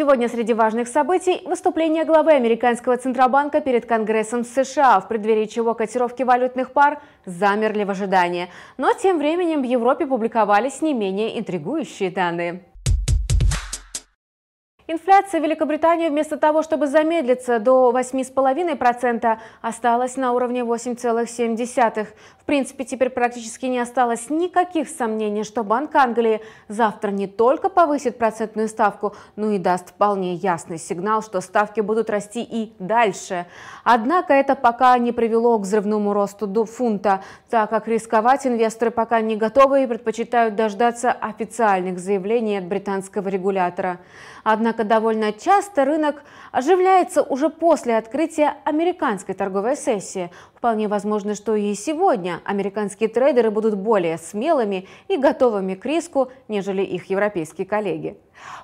Сегодня среди важных событий выступление главы американского Центробанка перед Конгрессом США, в преддверии чего котировки валютных пар замерли в ожидании. Но тем временем в Европе публиковались не менее интригующие данные. Инфляция в Великобритании вместо того, чтобы замедлиться до 8,5%, осталась на уровне 8,7%. В принципе, теперь практически не осталось никаких сомнений, что Банк Англии завтра не только повысит процентную ставку, но и даст вполне ясный сигнал, что ставки будут расти и дальше. Однако это пока не привело к взрывному росту до фунта, так как рисковать инвесторы пока не готовы и предпочитают дождаться официальных заявлений от британского регулятора. Однако Однако довольно часто рынок оживляется уже после открытия американской торговой сессии. Вполне возможно, что и сегодня американские трейдеры будут более смелыми и готовыми к риску, нежели их европейские коллеги.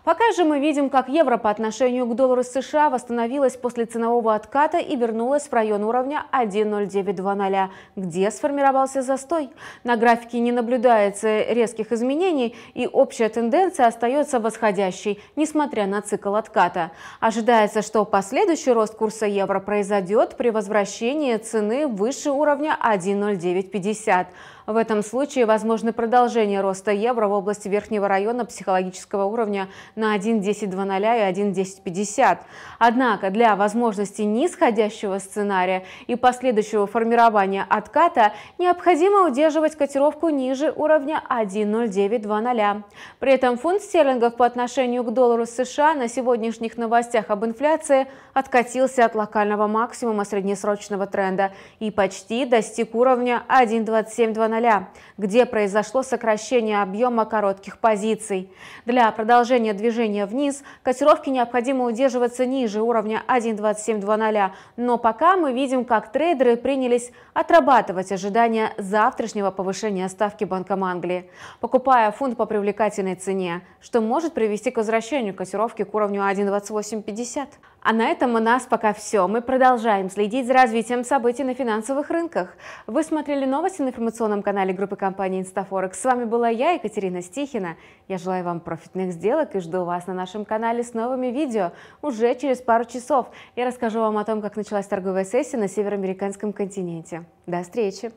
Пока же мы видим, как евро по отношению к доллару США восстановилась после ценового отката и вернулась в район уровня 1.0920, где сформировался застой. На графике не наблюдается резких изменений, и общая тенденция остается восходящей, несмотря на цикл отката. Ожидается, что последующий рост курса евро произойдет при возвращении цены выше уровня 1,0950. В этом случае возможно продолжение роста евро в области верхнего района психологического уровня на 1.10.00 и 1.10.50. Однако для возможности нисходящего сценария и последующего формирования отката необходимо удерживать котировку ниже уровня 1.0920. При этом фунт стерлингов по отношению к доллару США на сегодняшних новостях об инфляции откатился от локального максимума среднесрочного тренда и почти достиг уровня 1.2720 ноля, где произошло сокращение объема коротких позиций. Для продолжения движения вниз котировки необходимо удерживаться ниже уровня 1.2720, но пока мы видим, как трейдеры принялись отрабатывать ожидания завтрашнего повышения ставки Банком Англии, покупая фунт по привлекательной цене, что может привести к возвращению котировки к уровню 1.2850. А на этом у нас пока все. Мы продолжаем следить за развитием событий на финансовых рынках. Вы смотрели новости на информационном канале группы компании «Инстафорекс». С вами была я, Екатерина Стихина. Я желаю вам профитных сделок и жду вас на нашем канале с новыми видео уже через пару часов. Я расскажу вам о том, как началась торговая сессия на североамериканском континенте. До встречи!